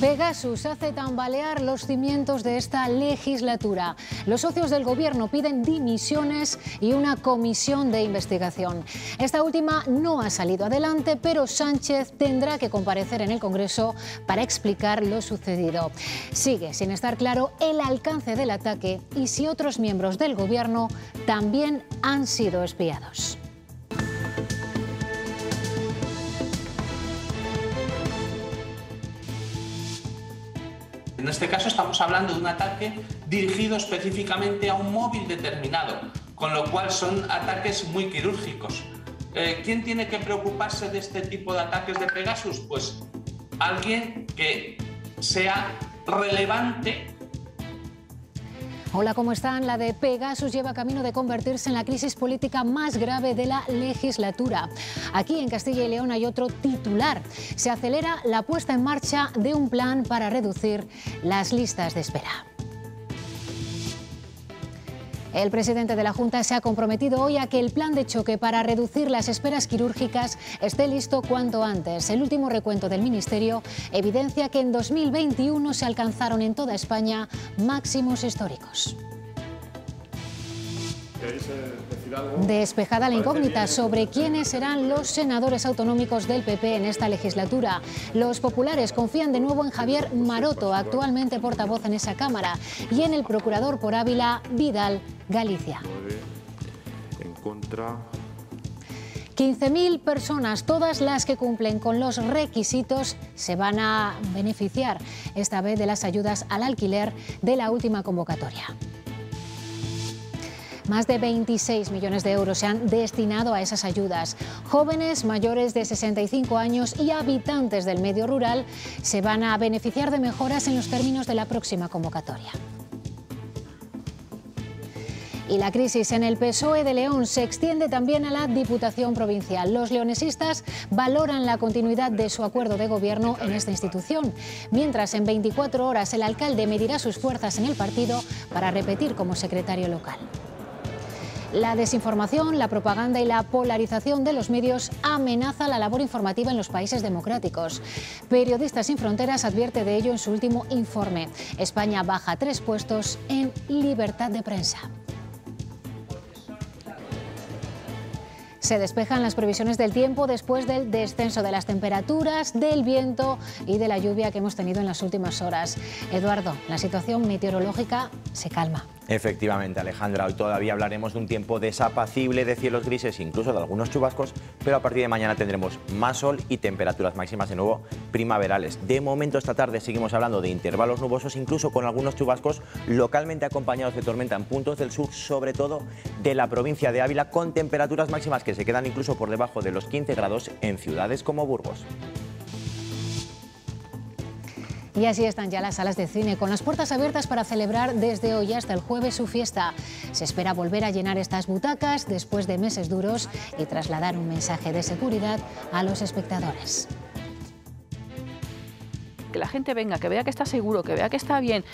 Pegasus hace tambalear los cimientos de esta legislatura. Los socios del gobierno piden dimisiones y una comisión de investigación. Esta última no ha salido adelante, pero Sánchez tendrá que comparecer en el Congreso para explicar lo sucedido. Sigue sin estar claro el alcance del ataque y si otros miembros del gobierno también han sido espiados. En este caso estamos hablando de un ataque dirigido específicamente a un móvil determinado, con lo cual son ataques muy quirúrgicos. Eh, ¿Quién tiene que preocuparse de este tipo de ataques de Pegasus? Pues alguien que sea relevante Hola, ¿cómo están? La de Pegasus lleva camino de convertirse en la crisis política más grave de la legislatura. Aquí en Castilla y León hay otro titular. Se acelera la puesta en marcha de un plan para reducir las listas de espera. El presidente de la Junta se ha comprometido hoy a que el plan de choque para reducir las esperas quirúrgicas esté listo cuanto antes. El último recuento del Ministerio evidencia que en 2021 se alcanzaron en toda España máximos históricos. Eh, Despejada la incógnita sobre quiénes serán los senadores autonómicos del PP en esta legislatura. Los populares confían de nuevo en Javier Maroto, actualmente portavoz en esa Cámara, y en el procurador por Ávila, Vidal Galicia. En contra. 15.000 personas, todas las que cumplen con los requisitos, se van a beneficiar esta vez de las ayudas al alquiler de la última convocatoria. Más de 26 millones de euros se han destinado a esas ayudas. Jóvenes mayores de 65 años y habitantes del medio rural se van a beneficiar de mejoras en los términos de la próxima convocatoria. Y la crisis en el PSOE de León se extiende también a la Diputación Provincial. Los leonesistas valoran la continuidad de su acuerdo de gobierno en esta institución, mientras en 24 horas el alcalde medirá sus fuerzas en el partido para repetir como secretario local. La desinformación, la propaganda y la polarización de los medios amenaza la labor informativa en los países democráticos. Periodistas sin Fronteras advierte de ello en su último informe. España baja tres puestos en libertad de prensa. Se despejan las previsiones del tiempo después del descenso de las temperaturas, del viento y de la lluvia que hemos tenido en las últimas horas. Eduardo, la situación meteorológica se calma. Efectivamente, Alejandra, hoy todavía hablaremos de un tiempo desapacible de cielos grises, incluso de algunos chubascos, pero a partir de mañana tendremos más sol y temperaturas máximas de nuevo primaverales. De momento esta tarde seguimos hablando de intervalos nubosos, incluso con algunos chubascos localmente acompañados de tormenta en puntos del sur, sobre todo de la provincia de Ávila, con temperaturas máximas que se quedan incluso por debajo de los 15 grados en ciudades como Burgos. Y así están ya las salas de cine, con las puertas abiertas para celebrar desde hoy hasta el jueves su fiesta. Se espera volver a llenar estas butacas después de meses duros y trasladar un mensaje de seguridad a los espectadores que la gente venga, que vea que está seguro, que vea que está bien.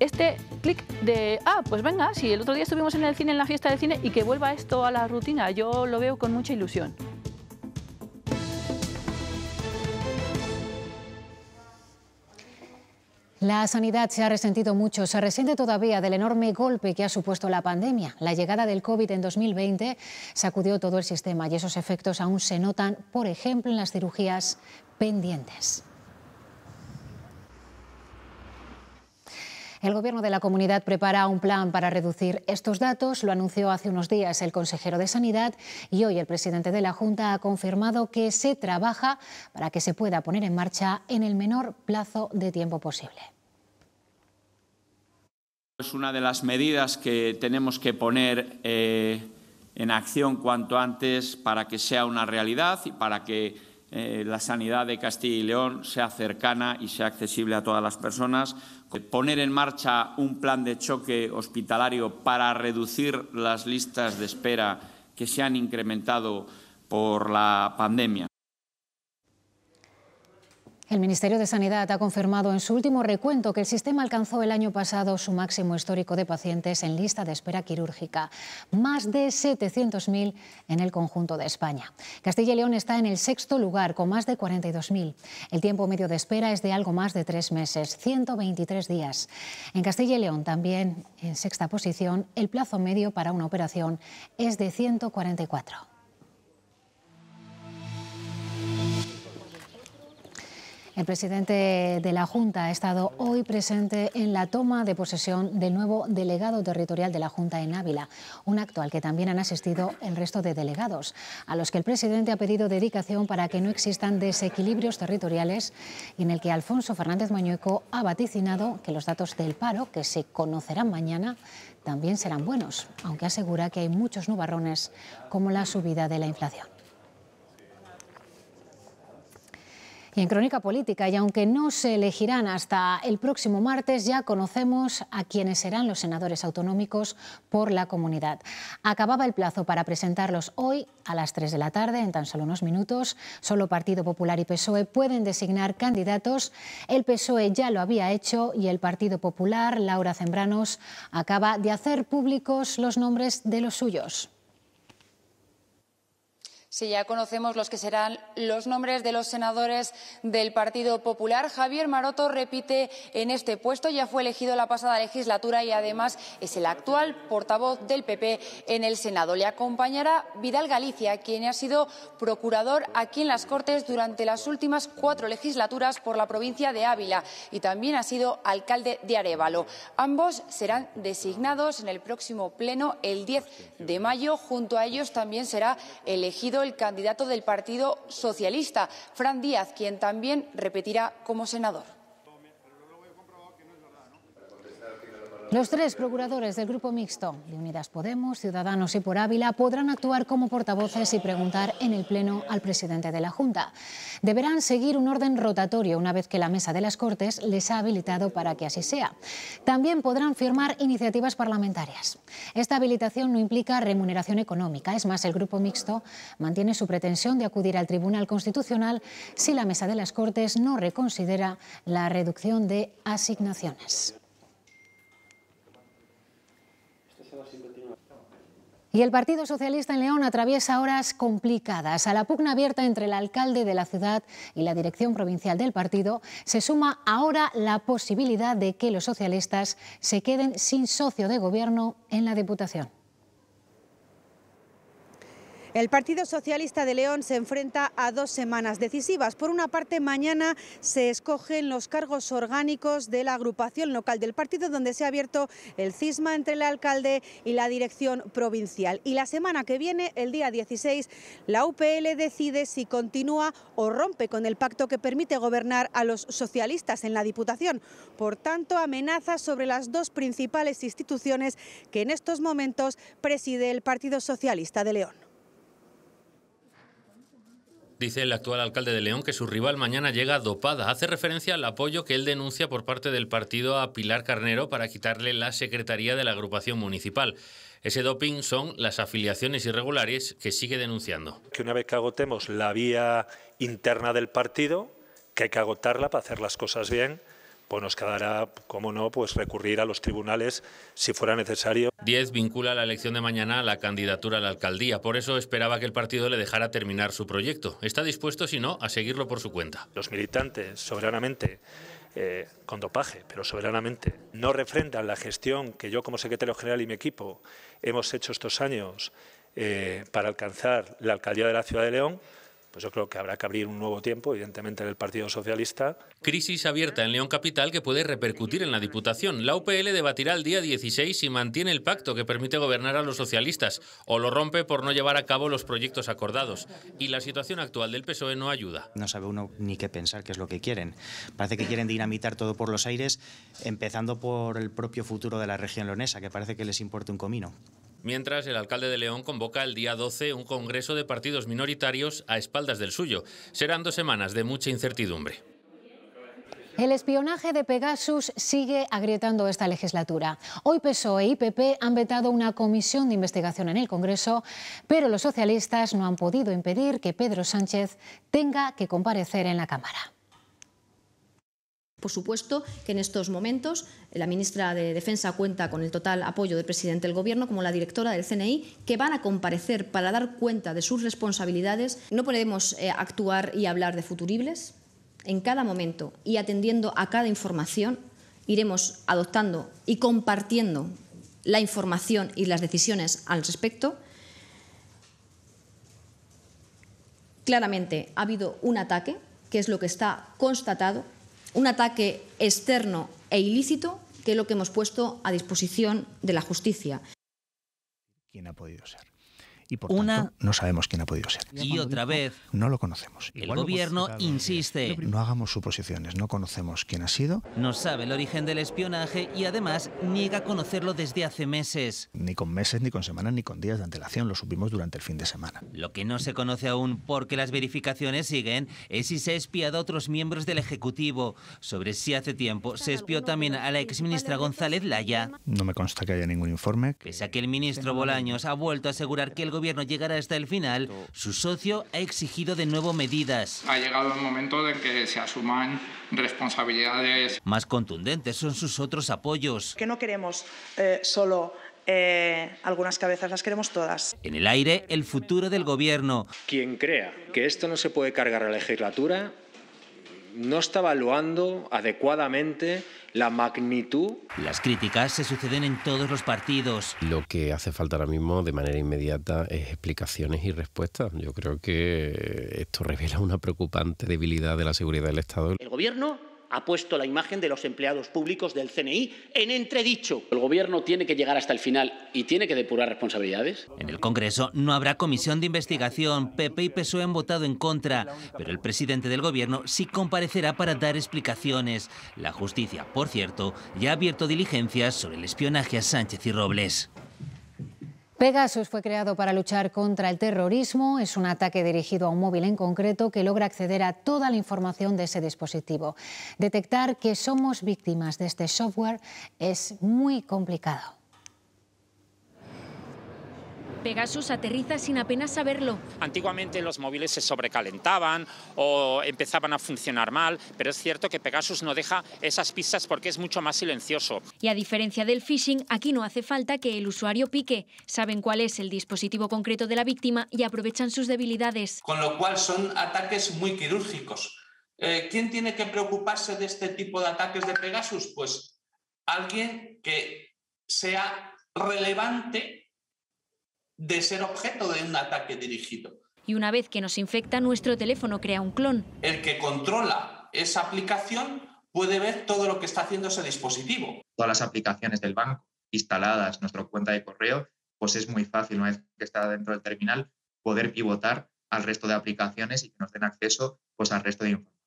Este clic de, ah, pues venga, si el otro día estuvimos en el cine, en la fiesta del cine, y que vuelva esto a la rutina, yo lo veo con mucha ilusión. La sanidad se ha resentido mucho, se resiente todavía del enorme golpe que ha supuesto la pandemia. La llegada del COVID en 2020 sacudió todo el sistema y esos efectos aún se notan, por ejemplo, en las cirugías pendientes. El Gobierno de la comunidad prepara un plan para reducir estos datos. Lo anunció hace unos días el consejero de Sanidad y hoy el presidente de la Junta ha confirmado que se trabaja para que se pueda poner en marcha en el menor plazo de tiempo posible. Es una de las medidas que tenemos que poner eh, en acción cuanto antes para que sea una realidad y para que eh, la sanidad de Castilla y León sea cercana y sea accesible a todas las personas poner en marcha un plan de choque hospitalario para reducir las listas de espera que se han incrementado por la pandemia. El Ministerio de Sanidad ha confirmado en su último recuento que el sistema alcanzó el año pasado su máximo histórico de pacientes en lista de espera quirúrgica, más de 700.000 en el conjunto de España. Castilla y León está en el sexto lugar, con más de 42.000. El tiempo medio de espera es de algo más de tres meses, 123 días. En Castilla y León, también en sexta posición, el plazo medio para una operación es de 144. El presidente de la Junta ha estado hoy presente en la toma de posesión del nuevo delegado territorial de la Junta en Ávila, un acto al que también han asistido el resto de delegados, a los que el presidente ha pedido dedicación para que no existan desequilibrios territoriales y en el que Alfonso Fernández Mañueco ha vaticinado que los datos del paro, que se conocerán mañana, también serán buenos, aunque asegura que hay muchos nubarrones como la subida de la inflación. en Crónica Política, y aunque no se elegirán hasta el próximo martes, ya conocemos a quienes serán los senadores autonómicos por la comunidad. Acababa el plazo para presentarlos hoy a las 3 de la tarde, en tan solo unos minutos. Solo Partido Popular y PSOE pueden designar candidatos. El PSOE ya lo había hecho y el Partido Popular, Laura Zembranos, acaba de hacer públicos los nombres de los suyos. Si ya conocemos los que serán los nombres de los senadores del Partido Popular. Javier Maroto repite en este puesto, ya fue elegido la pasada legislatura y además es el actual portavoz del PP en el Senado. Le acompañará Vidal Galicia, quien ha sido procurador aquí en las Cortes durante las últimas cuatro legislaturas por la provincia de Ávila y también ha sido alcalde de Arevalo. Ambos serán designados en el próximo pleno el 10 de mayo. Junto a ellos también será elegido el candidato del Partido Socialista, Fran Díaz, quien también repetirá como senador. Los tres procuradores del Grupo Mixto de Unidas Podemos, Ciudadanos y Por Ávila podrán actuar como portavoces y preguntar en el Pleno al presidente de la Junta. Deberán seguir un orden rotatorio una vez que la Mesa de las Cortes les ha habilitado para que así sea. También podrán firmar iniciativas parlamentarias. Esta habilitación no implica remuneración económica. Es más, el Grupo Mixto mantiene su pretensión de acudir al Tribunal Constitucional si la Mesa de las Cortes no reconsidera la reducción de asignaciones. Y el Partido Socialista en León atraviesa horas complicadas. A la pugna abierta entre el alcalde de la ciudad y la dirección provincial del partido se suma ahora la posibilidad de que los socialistas se queden sin socio de gobierno en la Diputación. El Partido Socialista de León se enfrenta a dos semanas decisivas. Por una parte, mañana se escogen los cargos orgánicos de la agrupación local del partido, donde se ha abierto el cisma entre el alcalde y la dirección provincial. Y la semana que viene, el día 16, la UPL decide si continúa o rompe con el pacto que permite gobernar a los socialistas en la Diputación. Por tanto, amenaza sobre las dos principales instituciones que en estos momentos preside el Partido Socialista de León. Dice el actual alcalde de León que su rival mañana llega dopada. Hace referencia al apoyo que él denuncia por parte del partido a Pilar Carnero para quitarle la secretaría de la agrupación municipal. Ese doping son las afiliaciones irregulares que sigue denunciando. Que una vez que agotemos la vía interna del partido, que hay que agotarla para hacer las cosas bien, pues nos quedará, como no, pues recurrir a los tribunales si fuera necesario. Diez vincula la elección de mañana a la candidatura a la alcaldía, por eso esperaba que el partido le dejara terminar su proyecto. Está dispuesto, si no, a seguirlo por su cuenta. Los militantes, soberanamente, eh, con dopaje, pero soberanamente, no refrendan la gestión que yo como secretario general y mi equipo hemos hecho estos años eh, para alcanzar la alcaldía de la Ciudad de León pues yo creo que habrá que abrir un nuevo tiempo, evidentemente, en el Partido Socialista. Crisis abierta en León Capital que puede repercutir en la Diputación. La UPL debatirá el día 16 si mantiene el pacto que permite gobernar a los socialistas o lo rompe por no llevar a cabo los proyectos acordados. Y la situación actual del PSOE no ayuda. No sabe uno ni qué pensar, qué es lo que quieren. Parece que quieren dinamitar todo por los aires, empezando por el propio futuro de la región leonesa, que parece que les importa un comino. Mientras, el alcalde de León convoca el día 12 un congreso de partidos minoritarios a espaldas del suyo. Serán dos semanas de mucha incertidumbre. El espionaje de Pegasus sigue agrietando esta legislatura. Hoy PSOE y PP han vetado una comisión de investigación en el Congreso, pero los socialistas no han podido impedir que Pedro Sánchez tenga que comparecer en la Cámara. Por supuesto que en estos momentos la ministra de Defensa cuenta con el total apoyo del presidente del Gobierno como la directora del CNI, que van a comparecer para dar cuenta de sus responsabilidades. No podemos eh, actuar y hablar de futuribles. En cada momento y atendiendo a cada información, iremos adoptando y compartiendo la información y las decisiones al respecto. Claramente ha habido un ataque, que es lo que está constatado un ataque externo e ilícito que es lo que hemos puesto a disposición de la justicia. ¿Quién ha podido ser? y por una, tanto no sabemos quién ha podido ser. Y otra vez no lo conocemos. El gobierno insiste. No hagamos suposiciones, no conocemos quién ha sido. No sabe el origen del espionaje y además niega conocerlo desde hace meses. Ni con meses, ni con semanas, ni con días de antelación, lo supimos durante el fin de semana. Lo que no se conoce aún porque las verificaciones siguen es si se ha espiado a otros miembros del Ejecutivo. Sobre si hace tiempo se espió también a la exministra González Laya. No me consta que haya ningún informe. Pese a que el ministro Bolaños ha vuelto a asegurar que el gobierno llegará hasta el final, su socio ha exigido de nuevo medidas. Ha llegado el momento de que se asuman responsabilidades. Más contundentes son sus otros apoyos. Que no queremos eh, solo eh, algunas cabezas, las queremos todas. En el aire, el futuro del gobierno. Quien crea que esto no se puede cargar a la legislatura no está evaluando adecuadamente la magnitud. Las críticas se suceden en todos los partidos. Lo que hace falta ahora mismo de manera inmediata es explicaciones y respuestas. Yo creo que esto revela una preocupante debilidad de la seguridad del Estado. El gobierno ha puesto la imagen de los empleados públicos del CNI en entredicho. El Gobierno tiene que llegar hasta el final y tiene que depurar responsabilidades. En el Congreso no habrá comisión de investigación. PP y PSOE han votado en contra, pero el presidente del Gobierno sí comparecerá para dar explicaciones. La justicia, por cierto, ya ha abierto diligencias sobre el espionaje a Sánchez y Robles. Pegasus fue creado para luchar contra el terrorismo. Es un ataque dirigido a un móvil en concreto que logra acceder a toda la información de ese dispositivo. Detectar que somos víctimas de este software es muy complicado. Pegasus aterriza sin apenas saberlo. Antiguamente los móviles se sobrecalentaban o empezaban a funcionar mal, pero es cierto que Pegasus no deja esas pistas porque es mucho más silencioso. Y a diferencia del phishing, aquí no hace falta que el usuario pique. Saben cuál es el dispositivo concreto de la víctima y aprovechan sus debilidades. Con lo cual son ataques muy quirúrgicos. Eh, ¿Quién tiene que preocuparse de este tipo de ataques de Pegasus? Pues alguien que sea relevante de ser objeto de un ataque dirigido. Y una vez que nos infecta, nuestro teléfono crea un clon. El que controla esa aplicación puede ver todo lo que está haciendo ese dispositivo. Todas las aplicaciones del banco instaladas, nuestra cuenta de correo, pues es muy fácil, una vez que está dentro del terminal, poder pivotar al resto de aplicaciones y que nos den acceso pues, al resto de información.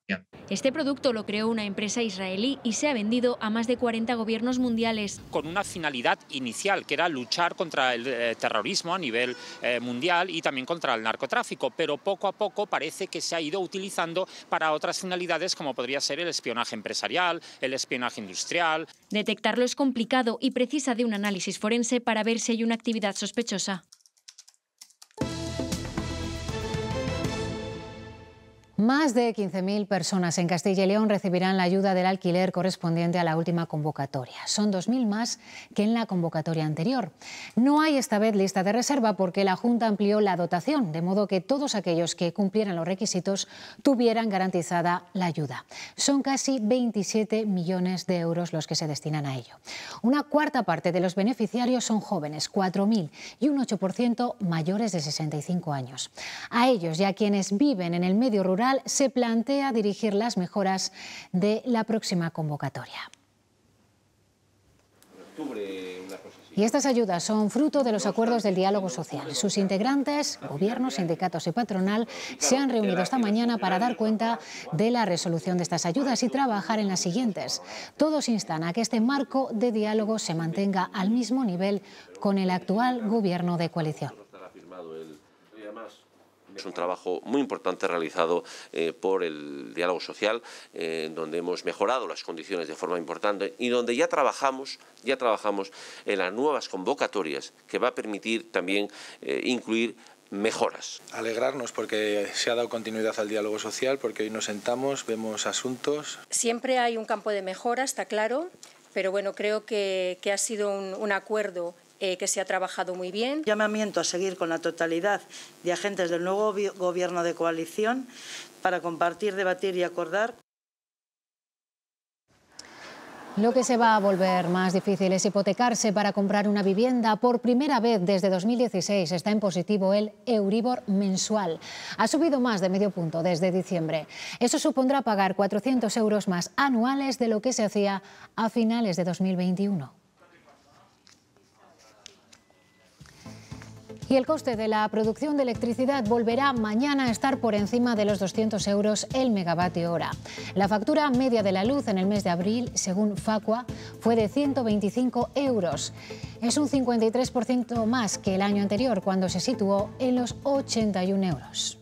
Este producto lo creó una empresa israelí y se ha vendido a más de 40 gobiernos mundiales. Con una finalidad inicial, que era luchar contra el eh, terrorismo a nivel eh, mundial y también contra el narcotráfico, pero poco a poco parece que se ha ido utilizando para otras finalidades como podría ser el espionaje empresarial, el espionaje industrial. Detectarlo es complicado y precisa de un análisis forense para ver si hay una actividad sospechosa. Más de 15.000 personas en Castilla y León recibirán la ayuda del alquiler correspondiente a la última convocatoria. Son 2.000 más que en la convocatoria anterior. No hay esta vez lista de reserva porque la Junta amplió la dotación, de modo que todos aquellos que cumplieran los requisitos tuvieran garantizada la ayuda. Son casi 27 millones de euros los que se destinan a ello. Una cuarta parte de los beneficiarios son jóvenes, 4.000, y un 8% mayores de 65 años. A ellos y a quienes viven en el medio rural, se plantea dirigir las mejoras de la próxima convocatoria. Y estas ayudas son fruto de los acuerdos del diálogo social. Sus integrantes, gobierno, sindicatos y patronal, se han reunido esta mañana para dar cuenta de la resolución de estas ayudas y trabajar en las siguientes. Todos instan a que este marco de diálogo se mantenga al mismo nivel con el actual gobierno de coalición. Es un trabajo muy importante realizado eh, por el diálogo social, eh, donde hemos mejorado las condiciones de forma importante y donde ya trabajamos, ya trabajamos en las nuevas convocatorias que va a permitir también eh, incluir mejoras. Alegrarnos porque se ha dado continuidad al diálogo social, porque hoy nos sentamos, vemos asuntos. Siempre hay un campo de mejora, está claro, pero bueno, creo que, ha sido un, un acuerdo eh, que se ha trabajado muy bien. Llamamiento a seguir con la totalidad de agentes del nuevo gobierno de coalición para compartir, debatir y acordar. Lo que se va a volver más difícil es hipotecarse para comprar una vivienda. Por primera vez desde 2016 está en positivo el Euribor mensual. Ha subido más de medio punto desde diciembre. Eso supondrá pagar 400 euros más anuales de lo que se hacía a finales de 2021. Y el coste de la producción de electricidad volverá mañana a estar por encima de los 200 euros el megavatio hora. La factura media de la luz en el mes de abril, según Facua, fue de 125 euros. Es un 53% más que el año anterior, cuando se situó en los 81 euros.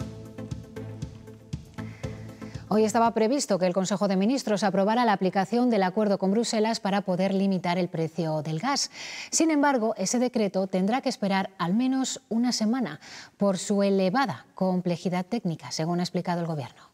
Hoy estaba previsto que el Consejo de Ministros aprobara la aplicación del acuerdo con Bruselas para poder limitar el precio del gas. Sin embargo, ese decreto tendrá que esperar al menos una semana por su elevada complejidad técnica, según ha explicado el Gobierno.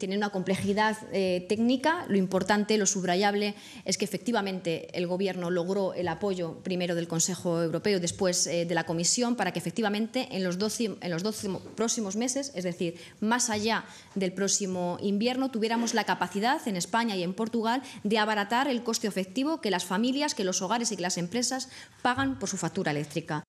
Tiene una complejidad eh, técnica. Lo importante, lo subrayable, es que efectivamente el Gobierno logró el apoyo primero del Consejo Europeo, después eh, de la Comisión, para que efectivamente en los, en los próximos meses, es decir, más allá del próximo invierno, tuviéramos la capacidad en España y en Portugal de abaratar el coste efectivo que las familias, que los hogares y que las empresas pagan por su factura eléctrica.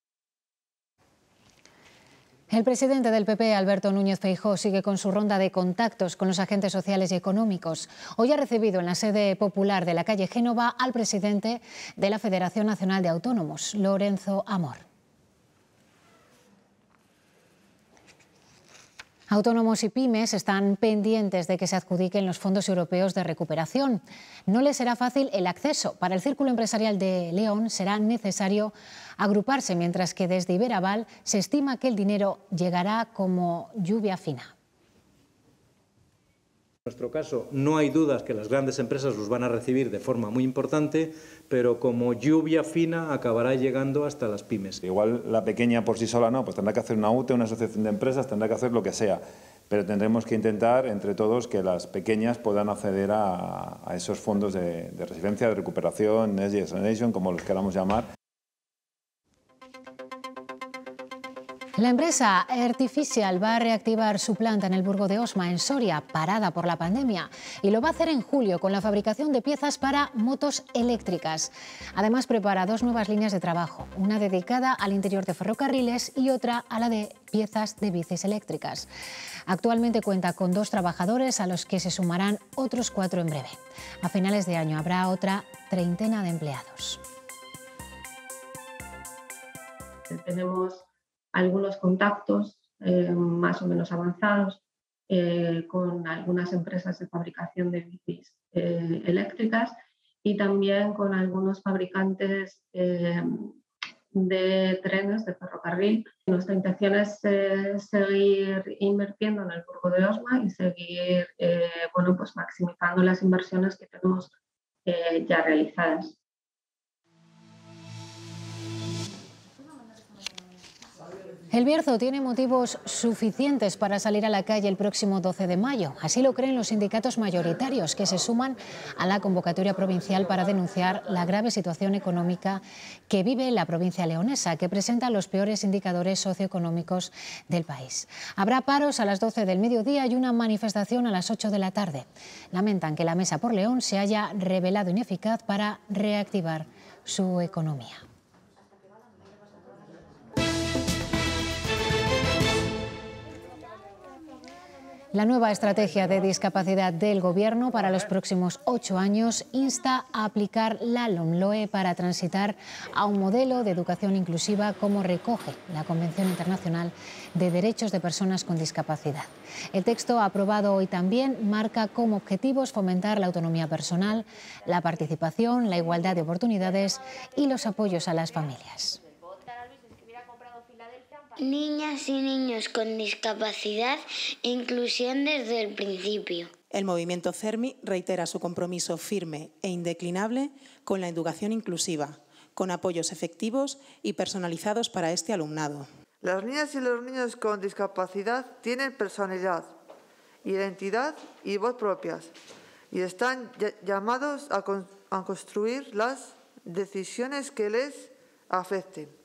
El presidente del PP, Alberto Núñez Feijó, sigue con su ronda de contactos con los agentes sociales y económicos. Hoy ha recibido en la sede popular de la calle Génova al presidente de la Federación Nacional de Autónomos, Lorenzo Amor. Autónomos y pymes están pendientes de que se adjudiquen los fondos europeos de recuperación. No les será fácil el acceso. Para el círculo empresarial de León será necesario agruparse, mientras que desde Iberaval se estima que el dinero llegará como lluvia fina. En nuestro caso, no hay dudas que las grandes empresas los van a recibir de forma muy importante, pero como lluvia fina acabará llegando hasta las pymes. Igual la pequeña por sí sola no, pues tendrá que hacer una UTE, una asociación de empresas, tendrá que hacer lo que sea, pero tendremos que intentar entre todos que las pequeñas puedan acceder a, esos fondos de, residencia, de recuperación, como los queramos llamar. La empresa Artificial va a reactivar su planta en el Burgo de Osma, en Soria, parada por la pandemia, y lo va a hacer en julio con la fabricación de piezas para motos eléctricas. Además, prepara dos nuevas líneas de trabajo, una dedicada al interior de ferrocarriles y otra a la de piezas de bicis eléctricas. Actualmente cuenta con dos trabajadores a los que se sumarán otros cuatro en breve. A finales de año habrá otra treintena de empleados. Tenemos algunos contactos eh, más o menos avanzados eh, con algunas empresas de fabricación de bicis eh, eléctricas y también con algunos fabricantes de trenes de ferrocarril. Nuestra intención es seguir invirtiendo en el Burgo de Osma y seguir bueno, pues maximizando las inversiones que tenemos ya realizadas. El Bierzo tiene motivos suficientes para salir a la calle el próximo 12 de mayo. Así lo creen los sindicatos mayoritarios que se suman a la convocatoria provincial para denunciar la grave situación económica que vive la provincia leonesa, que presenta los peores indicadores socioeconómicos del país. Habrá paros a las 12 del mediodía y una manifestación a las 8 de la tarde. Lamentan que la Mesa por León se haya revelado ineficaz para reactivar su economía. La nueva estrategia de discapacidad del Gobierno para los próximos ocho años insta a aplicar la LOMLOE para transitar a un modelo de educación inclusiva como recoge la Convención Internacional de Derechos de Personas con Discapacidad. El texto aprobado hoy también marca como objetivos fomentar la autonomía personal, la participación, la igualdad de oportunidades y los apoyos a las familias. Niñas y niños con discapacidad, inclusión desde el principio. El movimiento CERMI reitera su compromiso firme e indeclinable con la educación inclusiva, con apoyos efectivos y personalizados para este alumnado. Las niñas y los niños con discapacidad tienen personalidad, identidad y voz propias y están llamados a construir las decisiones que les afecten.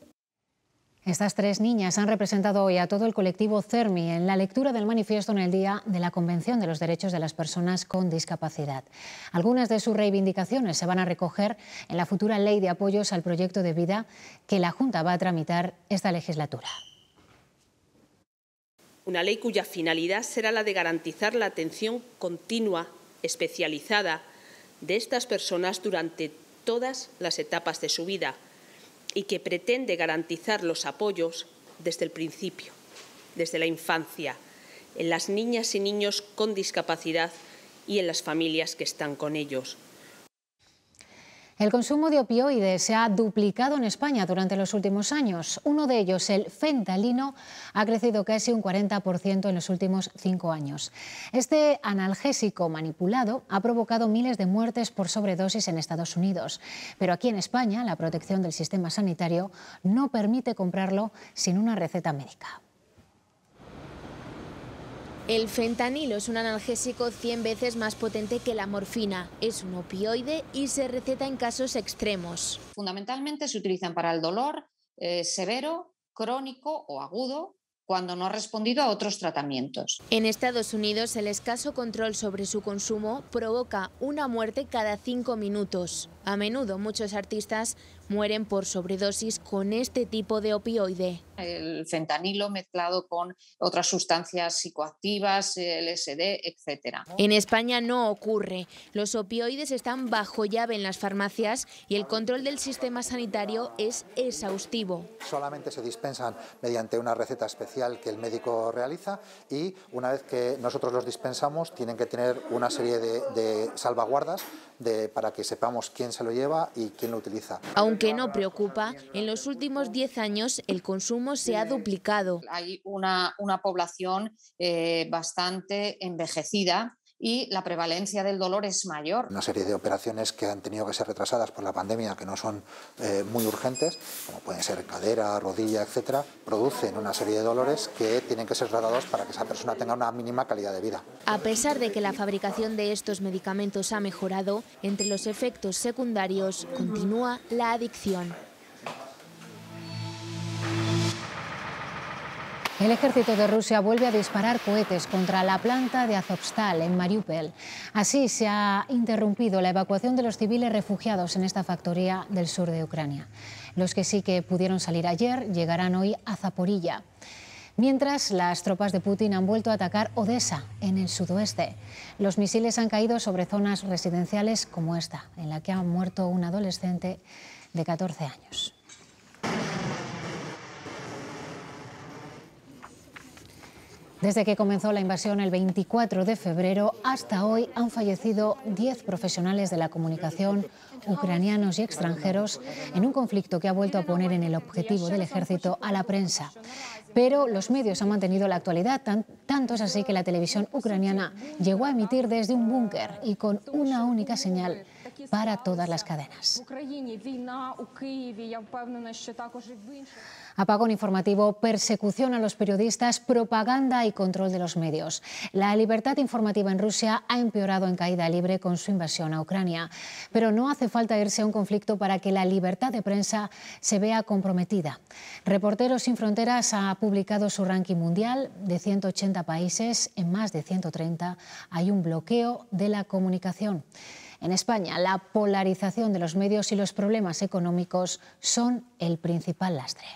Estas tres niñas han representado hoy a todo el colectivo CERMI en la lectura del manifiesto en el Día de la Convención de los Derechos de las Personas con Discapacidad. Algunas de sus reivindicaciones se van a recoger en la futura Ley de Apoyos al Proyecto de Vida que la Junta va a tramitar esta legislatura. Una ley cuya finalidad será la de garantizar la atención continua, especializada, de estas personas durante todas las etapas de su vida – y que pretende garantizar los apoyos desde el principio, desde la infancia, en las niñas y niños con discapacidad y en las familias que están con ellos, el consumo de opioides se ha duplicado en España durante los últimos años. Uno de ellos, el fentalino, ha crecido casi un 40% en los últimos cinco años. Este analgésico manipulado ha provocado miles de muertes por sobredosis en Estados Unidos. Pero aquí en España, la protección del sistema sanitario no permite comprarlo sin una receta médica. El fentanilo es un analgésico 100 veces más potente que la morfina, es un opioide y se receta en casos extremos. Fundamentalmente se utilizan para el dolor eh, severo, crónico o agudo cuando no ha respondido a otros tratamientos. En Estados Unidos el escaso control sobre su consumo provoca una muerte cada cinco minutos. A menudo muchos artistas mueren por sobredosis con este tipo de opioide. El fentanilo mezclado con otras sustancias psicoactivas, LSD, etc. En España no ocurre. Los opioides están bajo llave en las farmacias y el control del sistema sanitario es exhaustivo. Solamente se dispensan mediante una receta especial que el médico realiza y una vez que nosotros los dispensamos tienen que tener una serie de, de salvaguardas para que sepamos quién se lo lleva y quién lo utiliza. Aunque no preocupa, en los últimos 10 años el consumo se ha duplicado. Hay una, población eh, bastante envejecida y la prevalencia del dolor es mayor. Una serie de operaciones que han tenido que ser retrasadas por la pandemia, que no son eh, muy urgentes, como pueden ser cadera, rodilla, etc., producen una serie de dolores que tienen que ser tratados para que esa persona tenga una mínima calidad de vida. A pesar de que la fabricación de estos medicamentos ha mejorado, entre los efectos secundarios continúa la adicción. El ejército de Rusia vuelve a disparar cohetes contra la planta de Azovstal en Mariupol. Así se ha interrumpido la evacuación de los civiles refugiados en esta factoría del sur de Ucrania. Los que sí que pudieron salir ayer llegarán hoy a Zaporilla. Mientras, las tropas de Putin han vuelto a atacar Odessa, en el sudoeste. Los misiles han caído sobre zonas residenciales como esta, en la que ha muerto un adolescente de 14 años. Desde que comenzó la invasión el 24 de febrero hasta hoy han fallecido 10 profesionales de la comunicación, ucranianos y extranjeros, en un conflicto que ha vuelto a poner en el objetivo del ejército a la prensa. Pero los medios han mantenido la actualidad, tan, tanto es así que la televisión ucraniana llegó a emitir desde un búnker y con una única señal para todas las cadenas. Apagón informativo, persecución a los periodistas, propaganda y control de los medios. La libertad informativa en Rusia ha empeorado en caída libre con su invasión a Ucrania. Pero no hace falta irse a un conflicto para que la libertad de prensa se vea comprometida. Reporteros sin Fronteras ha publicado su ranking mundial de 180 países. En más de 130 hay un bloqueo de la comunicación. En España, la polarización de los medios y los problemas económicos son el principal lastre.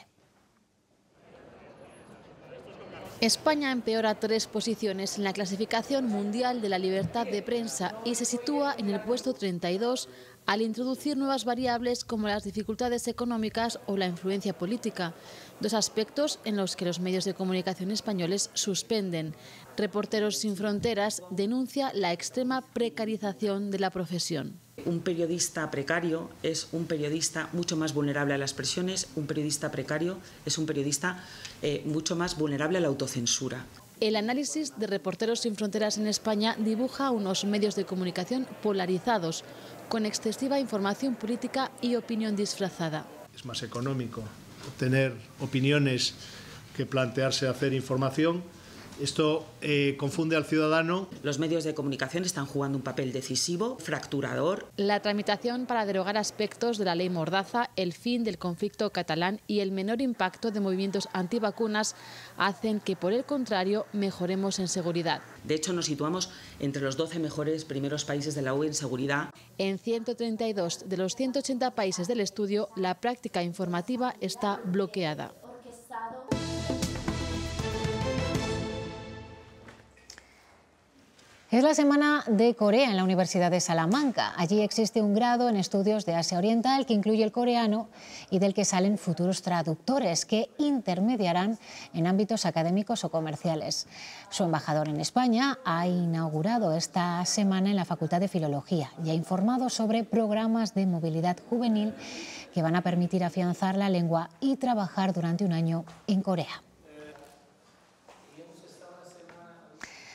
España empeora tres posiciones en la clasificación mundial de la libertad de prensa y se sitúa en el puesto 32 al introducir nuevas variables como las dificultades económicas o la influencia política, dos aspectos en los que los medios de comunicación españoles suspenden. Reporteros sin Fronteras denuncia la extrema precarización de la profesión. Un periodista precario es un periodista mucho más vulnerable a las presiones, un periodista precario es un periodista eh, mucho más vulnerable a la autocensura. El análisis de Reporteros sin Fronteras en España dibuja unos medios de comunicación polarizados, con excesiva información política y opinión disfrazada. Es más económico tener opiniones que plantearse hacer información esto eh, confunde al ciudadano. Los medios de comunicación están jugando un papel decisivo, fracturador. La tramitación para derogar aspectos de la ley Mordaza, el fin del conflicto catalán y el menor impacto de movimientos antivacunas hacen que, por el contrario, mejoremos en seguridad. De hecho, nos situamos entre los 12 mejores primeros países de la UE en seguridad. En 132 de los 180 países del estudio, la práctica informativa está bloqueada. Es la Semana de Corea en la Universidad de Salamanca. Allí existe un grado en estudios de Asia Oriental que incluye el coreano y del que salen futuros traductores que intermediarán en ámbitos académicos o comerciales. Su embajador en España ha inaugurado esta semana en la Facultad de Filología y ha informado sobre programas de movilidad juvenil que van a permitir afianzar la lengua y trabajar durante un año en Corea.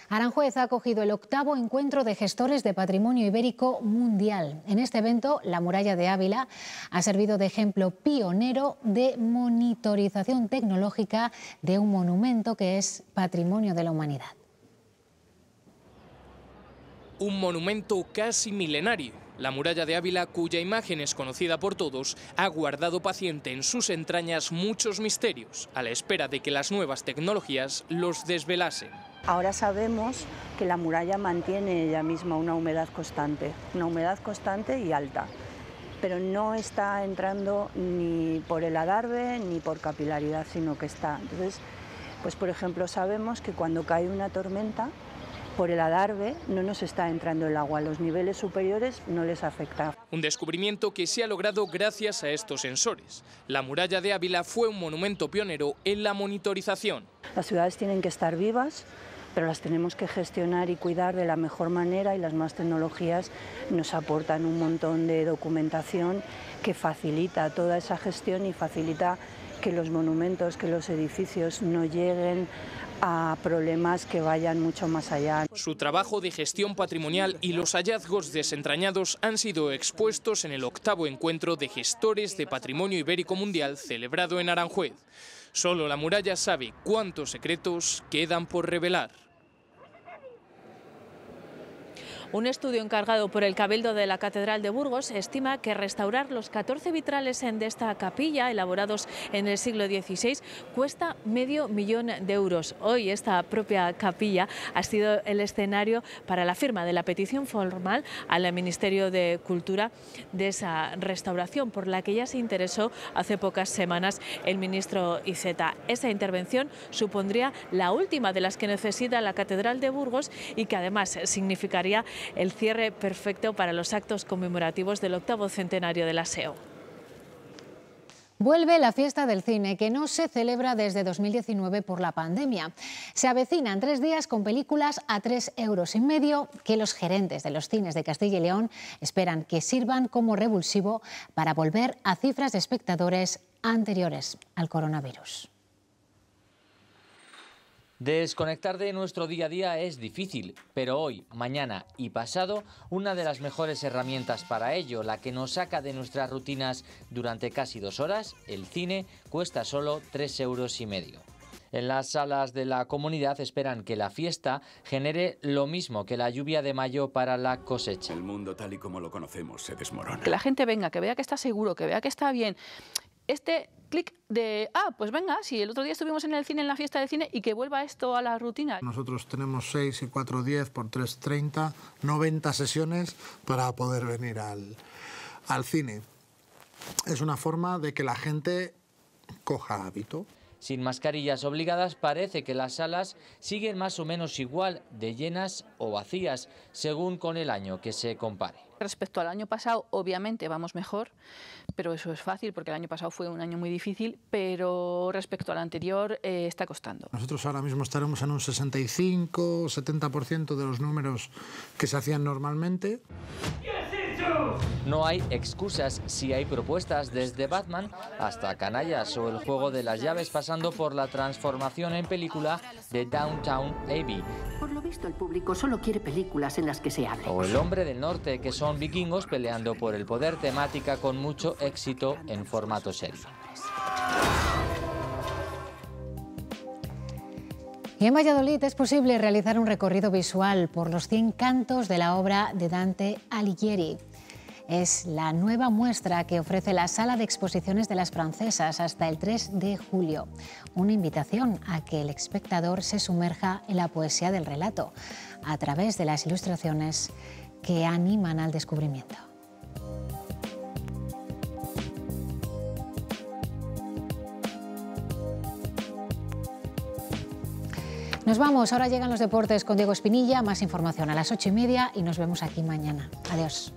Aranjuez ha acogido el octavo encuentro de gestores de patrimonio ibérico mundial. En este evento, la muralla de Ávila ha servido de ejemplo pionero de monitorización tecnológica de un monumento que es patrimonio de la humanidad. Un monumento casi milenario. La muralla de Ávila, cuya imagen es conocida por todos, ha guardado paciente en sus entrañas muchos misterios, a la espera de que las nuevas tecnologías los desvelasen. Ahora sabemos que la muralla mantiene ella misma una humedad constante, una humedad constante y alta, pero no está entrando ni por el adarve ni por capilaridad, sino que está. Entonces, pues por ejemplo, sabemos que cuando cae una tormenta, por el adarve no nos está entrando el agua, los niveles superiores no les afecta. Un descubrimiento que se ha logrado gracias a estos sensores. La muralla de Ávila fue un monumento pionero en la monitorización. Las ciudades tienen que estar vivas, pero las tenemos que gestionar y cuidar de la mejor manera y las más tecnologías nos aportan un montón de documentación que facilita toda esa gestión y facilita que los monumentos, que los edificios no lleguen a problemas que vayan mucho más allá. Su trabajo de gestión patrimonial y los hallazgos desentrañados han sido expuestos en el octavo encuentro de gestores de patrimonio ibérico mundial celebrado en Aranjuez. Solo la muralla sabe cuántos secretos quedan por revelar. Un estudio encargado por el Cabildo de la Catedral de Burgos estima que restaurar los 14 vitrales de esta capilla, elaborados en el siglo XVI, cuesta medio millón de euros. Hoy esta propia capilla ha sido el escenario para la firma de la petición formal al Ministerio de Cultura de esa restauración, por la que ya se interesó hace pocas semanas el ministro Izeta. Esa intervención supondría la última de las que necesita la Catedral de Burgos y que además significaría el cierre perfecto para los actos conmemorativos del octavo centenario del Aseo. Vuelve la fiesta del cine, que no se celebra desde 2019 por la pandemia. Se avecinan tres días con películas a tres euros y medio que los gerentes de los cines de Castilla y León esperan que sirvan como revulsivo para volver a cifras de espectadores anteriores al coronavirus. Desconectar de nuestro día a día es difícil, pero hoy, mañana y pasado, una de las mejores herramientas para ello, la que nos saca de nuestras rutinas durante casi dos horas, el cine, cuesta solo tres euros y medio. En las salas de la comunidad esperan que la fiesta genere lo mismo que la lluvia de mayo para la cosecha. El mundo tal y como lo conocemos se desmorona. Que la gente venga, que vea que está seguro, que vea que está bien, este clic de, ah, pues venga, si el otro día estuvimos en el cine, en la fiesta de cine, y que vuelva esto a la rutina. Nosotros tenemos 6 y 4, 10 por 3, 30, 90 sesiones para poder venir al, al cine. Es una forma de que la gente coja hábito. Sin mascarillas obligadas parece que las salas siguen más o menos igual de llenas o vacías, según con el año que se compare. Respecto al año pasado, obviamente vamos mejor, pero eso es fácil porque el año pasado fue un año muy difícil, pero respecto al anterior eh, está costando. Nosotros ahora mismo estaremos en un 65, 70% de los números que se hacían normalmente. No hay excusas, si hay propuestas, desde Batman hasta Canallas o el juego de las llaves, pasando por la transformación en película de Downtown Abbey. Por lo visto, el público solo quiere películas en las que se hable. O El Hombre del Norte, que son vikingos peleando por el poder, temática con mucho éxito en formato serie. Y en Valladolid es posible realizar un recorrido visual por los 100 cantos de la obra de Dante Alighieri. Es la nueva muestra que ofrece la Sala de Exposiciones de las Francesas hasta el 3 de julio. Una invitación a que el espectador se sumerja en la poesía del relato a través de las ilustraciones que animan al descubrimiento. Nos vamos, ahora llegan los deportes con Diego Espinilla, más información a las ocho y media y nos vemos aquí mañana. Adiós.